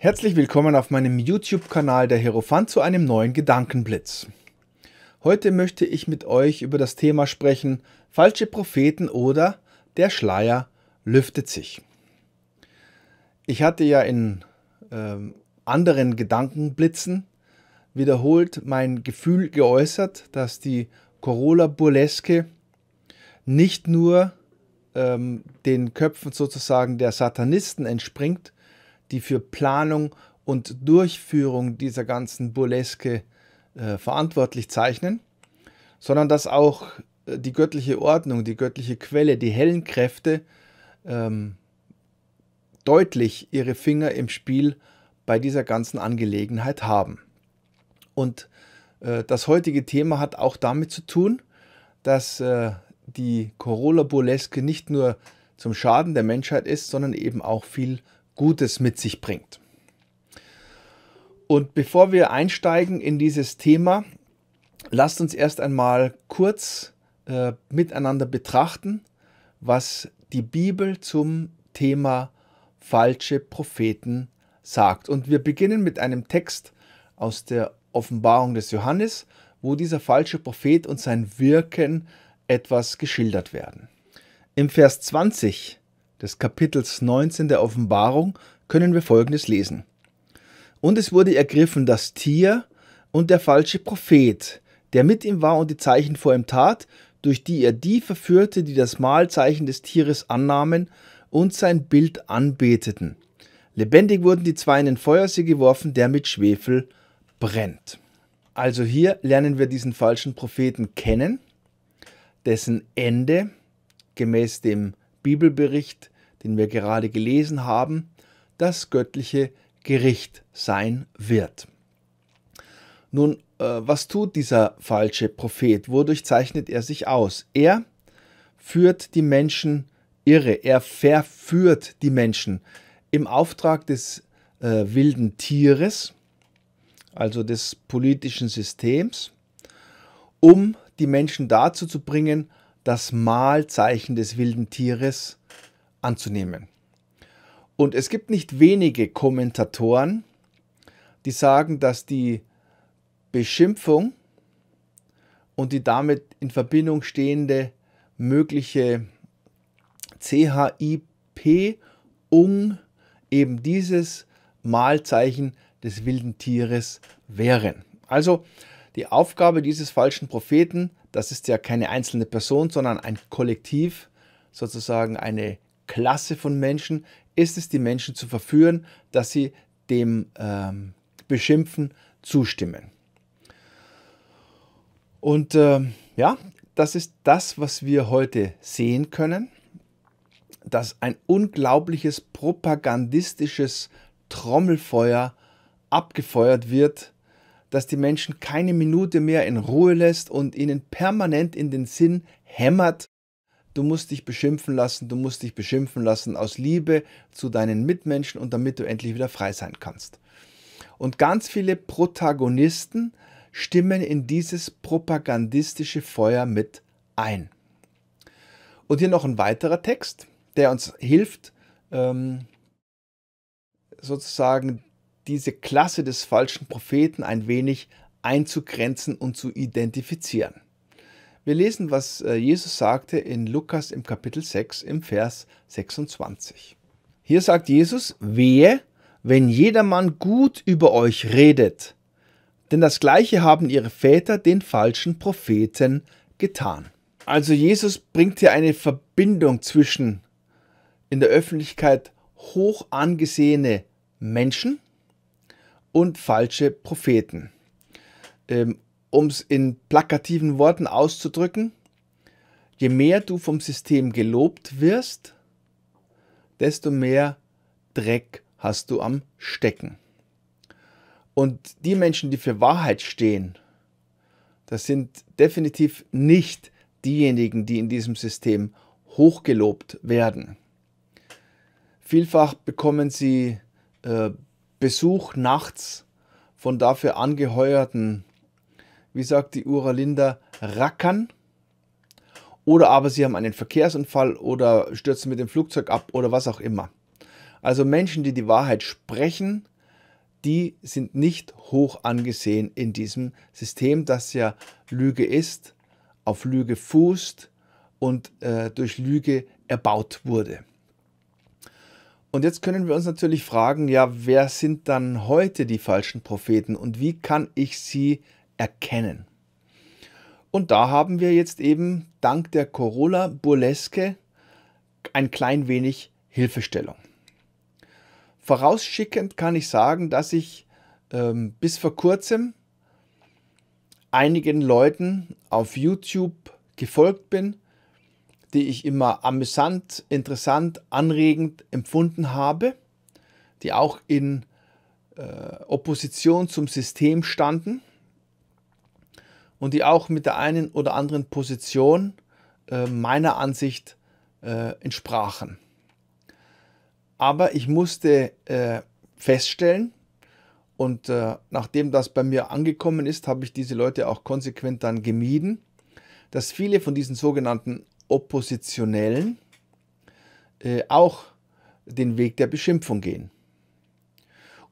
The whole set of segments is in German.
Herzlich willkommen auf meinem YouTube-Kanal der Hierophant zu einem neuen Gedankenblitz. Heute möchte ich mit euch über das Thema sprechen, falsche Propheten oder der Schleier lüftet sich. Ich hatte ja in äh, anderen Gedankenblitzen wiederholt mein Gefühl geäußert, dass die Corolla-Burleske nicht nur ähm, den Köpfen sozusagen der Satanisten entspringt, die für Planung und Durchführung dieser ganzen Burleske äh, verantwortlich zeichnen, sondern dass auch äh, die göttliche Ordnung, die göttliche Quelle, die hellen Kräfte ähm, deutlich ihre Finger im Spiel bei dieser ganzen Angelegenheit haben. Und äh, das heutige Thema hat auch damit zu tun, dass äh, die Corolla-Burleske nicht nur zum Schaden der Menschheit ist, sondern eben auch viel Gutes mit sich bringt. Und bevor wir einsteigen in dieses Thema, lasst uns erst einmal kurz äh, miteinander betrachten, was die Bibel zum Thema falsche Propheten sagt. Und wir beginnen mit einem Text aus der Offenbarung des Johannes, wo dieser falsche Prophet und sein Wirken etwas geschildert werden. Im Vers 20 des Kapitels 19 der Offenbarung können wir Folgendes lesen. Und es wurde ergriffen das Tier und der falsche Prophet, der mit ihm war und die Zeichen vor ihm tat, durch die er die verführte, die das Mahlzeichen des Tieres annahmen und sein Bild anbeteten. Lebendig wurden die zwei in den Feuersee geworfen, der mit Schwefel brennt. Also hier lernen wir diesen falschen Propheten kennen, dessen Ende gemäß dem Bibelbericht, den wir gerade gelesen haben, das göttliche Gericht sein wird. Nun, äh, was tut dieser falsche Prophet? Wodurch zeichnet er sich aus? Er führt die Menschen irre, er verführt die Menschen im Auftrag des äh, wilden Tieres, also des politischen Systems, um die Menschen dazu zu bringen, das Mahlzeichen des wilden Tieres anzunehmen. Und es gibt nicht wenige Kommentatoren, die sagen, dass die Beschimpfung und die damit in Verbindung stehende mögliche CHIP-Ung eben dieses Mahlzeichen des wilden Tieres wären. Also die Aufgabe dieses falschen Propheten das ist ja keine einzelne Person, sondern ein Kollektiv, sozusagen eine Klasse von Menschen, ist es, die Menschen zu verführen, dass sie dem ähm, Beschimpfen zustimmen. Und ähm, ja, das ist das, was wir heute sehen können, dass ein unglaubliches propagandistisches Trommelfeuer abgefeuert wird, das die Menschen keine Minute mehr in Ruhe lässt und ihnen permanent in den Sinn hämmert, du musst dich beschimpfen lassen, du musst dich beschimpfen lassen aus Liebe zu deinen Mitmenschen und damit du endlich wieder frei sein kannst. Und ganz viele Protagonisten stimmen in dieses propagandistische Feuer mit ein. Und hier noch ein weiterer Text, der uns hilft, ähm, sozusagen diese Klasse des falschen Propheten ein wenig einzugrenzen und zu identifizieren. Wir lesen, was äh, Jesus sagte in Lukas im Kapitel 6 im Vers 26. Hier sagt Jesus, wehe, wenn jedermann gut über euch redet, denn das gleiche haben ihre Väter den falschen Propheten getan. Also Jesus bringt hier eine Verbindung zwischen in der Öffentlichkeit hoch angesehene Menschen und falsche Propheten. Ähm, um es in plakativen Worten auszudrücken, je mehr du vom System gelobt wirst, desto mehr Dreck hast du am Stecken. Und die Menschen, die für Wahrheit stehen, das sind definitiv nicht diejenigen, die in diesem System hochgelobt werden. Vielfach bekommen sie äh, Besuch nachts von dafür angeheuerten, wie sagt die Uralinda, Rackern. Oder aber sie haben einen Verkehrsunfall oder stürzen mit dem Flugzeug ab oder was auch immer. Also Menschen, die die Wahrheit sprechen, die sind nicht hoch angesehen in diesem System, das ja Lüge ist, auf Lüge fußt und äh, durch Lüge erbaut wurde. Und jetzt können wir uns natürlich fragen, ja, wer sind dann heute die falschen Propheten und wie kann ich sie erkennen? Und da haben wir jetzt eben dank der Corolla-Burleske ein klein wenig Hilfestellung. Vorausschickend kann ich sagen, dass ich ähm, bis vor kurzem einigen Leuten auf YouTube gefolgt bin, die ich immer amüsant, interessant, anregend empfunden habe, die auch in äh, Opposition zum System standen und die auch mit der einen oder anderen Position äh, meiner Ansicht äh, entsprachen. Aber ich musste äh, feststellen, und äh, nachdem das bei mir angekommen ist, habe ich diese Leute auch konsequent dann gemieden, dass viele von diesen sogenannten Oppositionellen äh, auch den Weg der Beschimpfung gehen.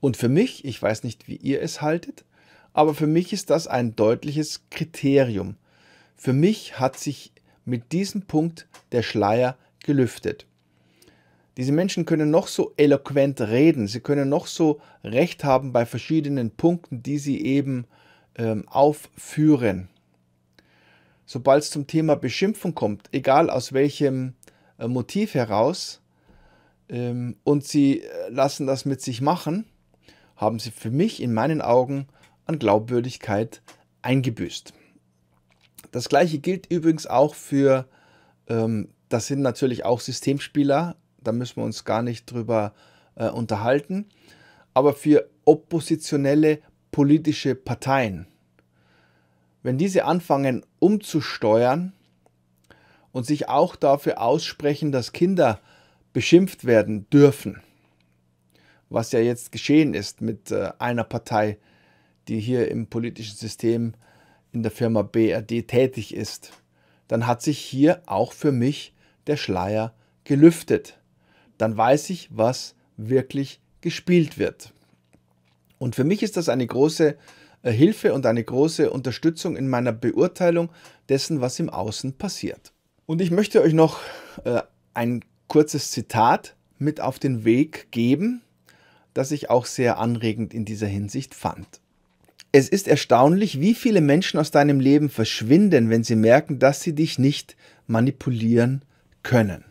Und für mich, ich weiß nicht, wie ihr es haltet, aber für mich ist das ein deutliches Kriterium. Für mich hat sich mit diesem Punkt der Schleier gelüftet. Diese Menschen können noch so eloquent reden, sie können noch so recht haben bei verschiedenen Punkten, die sie eben ähm, aufführen sobald es zum Thema Beschimpfung kommt, egal aus welchem äh, Motiv heraus, ähm, und sie äh, lassen das mit sich machen, haben sie für mich in meinen Augen an Glaubwürdigkeit eingebüßt. Das gleiche gilt übrigens auch für, ähm, das sind natürlich auch Systemspieler, da müssen wir uns gar nicht drüber äh, unterhalten, aber für oppositionelle politische Parteien wenn diese anfangen umzusteuern und sich auch dafür aussprechen, dass Kinder beschimpft werden dürfen, was ja jetzt geschehen ist mit äh, einer Partei, die hier im politischen System in der Firma BRD tätig ist, dann hat sich hier auch für mich der Schleier gelüftet. Dann weiß ich, was wirklich gespielt wird. Und für mich ist das eine große äh, Hilfe und eine große Unterstützung in meiner Beurteilung dessen, was im Außen passiert. Und ich möchte euch noch äh, ein kurzes Zitat mit auf den Weg geben, das ich auch sehr anregend in dieser Hinsicht fand. Es ist erstaunlich, wie viele Menschen aus deinem Leben verschwinden, wenn sie merken, dass sie dich nicht manipulieren können.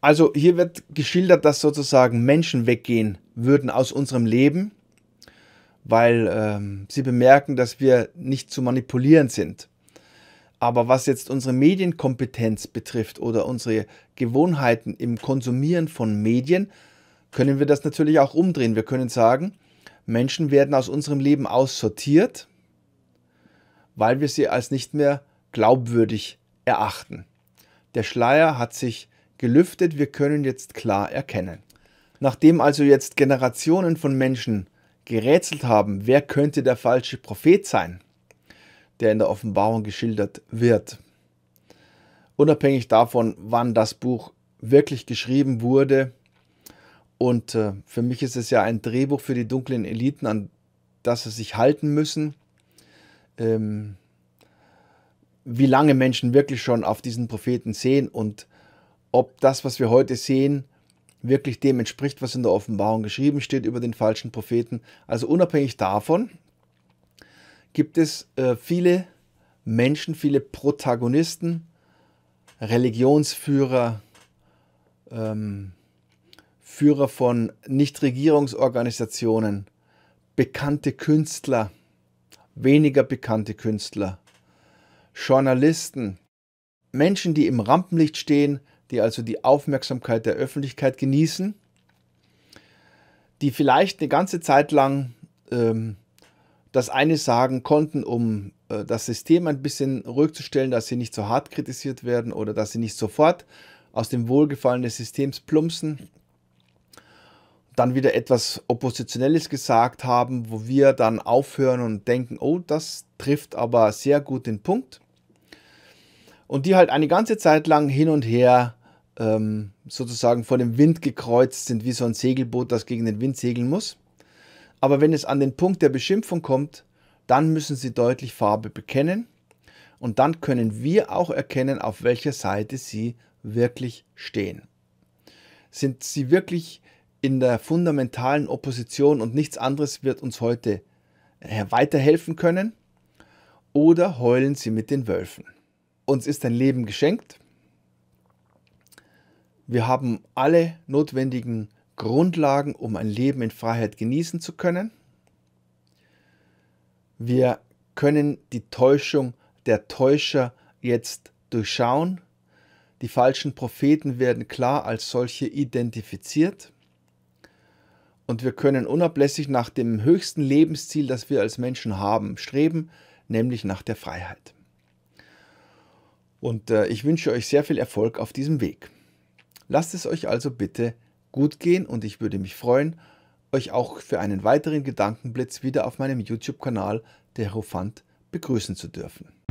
Also hier wird geschildert, dass sozusagen Menschen weggehen würden aus unserem Leben, weil ähm, sie bemerken, dass wir nicht zu manipulieren sind. Aber was jetzt unsere Medienkompetenz betrifft oder unsere Gewohnheiten im Konsumieren von Medien, können wir das natürlich auch umdrehen. Wir können sagen, Menschen werden aus unserem Leben aussortiert, weil wir sie als nicht mehr glaubwürdig erachten. Der Schleier hat sich gelüftet, wir können jetzt klar erkennen. Nachdem also jetzt Generationen von Menschen gerätselt haben, wer könnte der falsche Prophet sein, der in der Offenbarung geschildert wird. Unabhängig davon, wann das Buch wirklich geschrieben wurde. Und äh, für mich ist es ja ein Drehbuch für die dunklen Eliten, an das sie sich halten müssen. Ähm, wie lange Menschen wirklich schon auf diesen Propheten sehen und ob das, was wir heute sehen, wirklich dem entspricht, was in der Offenbarung geschrieben steht über den falschen Propheten. Also unabhängig davon gibt es äh, viele Menschen, viele Protagonisten, Religionsführer, ähm, Führer von Nichtregierungsorganisationen, bekannte Künstler, weniger bekannte Künstler, Journalisten, Menschen, die im Rampenlicht stehen, die also die Aufmerksamkeit der Öffentlichkeit genießen, die vielleicht eine ganze Zeit lang ähm, das eine sagen konnten, um äh, das System ein bisschen ruhig zu stellen, dass sie nicht so hart kritisiert werden oder dass sie nicht sofort aus dem Wohlgefallen des Systems plumpsen. Dann wieder etwas Oppositionelles gesagt haben, wo wir dann aufhören und denken, oh, das trifft aber sehr gut den Punkt und die halt eine ganze Zeit lang hin und her ähm, sozusagen vor dem Wind gekreuzt sind, wie so ein Segelboot, das gegen den Wind segeln muss. Aber wenn es an den Punkt der Beschimpfung kommt, dann müssen sie deutlich Farbe bekennen und dann können wir auch erkennen, auf welcher Seite sie wirklich stehen. Sind sie wirklich in der fundamentalen Opposition und nichts anderes wird uns heute äh, weiterhelfen können? Oder heulen sie mit den Wölfen? Uns ist ein Leben geschenkt. Wir haben alle notwendigen Grundlagen, um ein Leben in Freiheit genießen zu können. Wir können die Täuschung der Täuscher jetzt durchschauen. Die falschen Propheten werden klar als solche identifiziert. Und wir können unablässig nach dem höchsten Lebensziel, das wir als Menschen haben, streben, nämlich nach der Freiheit. Und äh, ich wünsche euch sehr viel Erfolg auf diesem Weg. Lasst es euch also bitte gut gehen und ich würde mich freuen, euch auch für einen weiteren Gedankenblitz wieder auf meinem YouTube-Kanal der Hierophant begrüßen zu dürfen.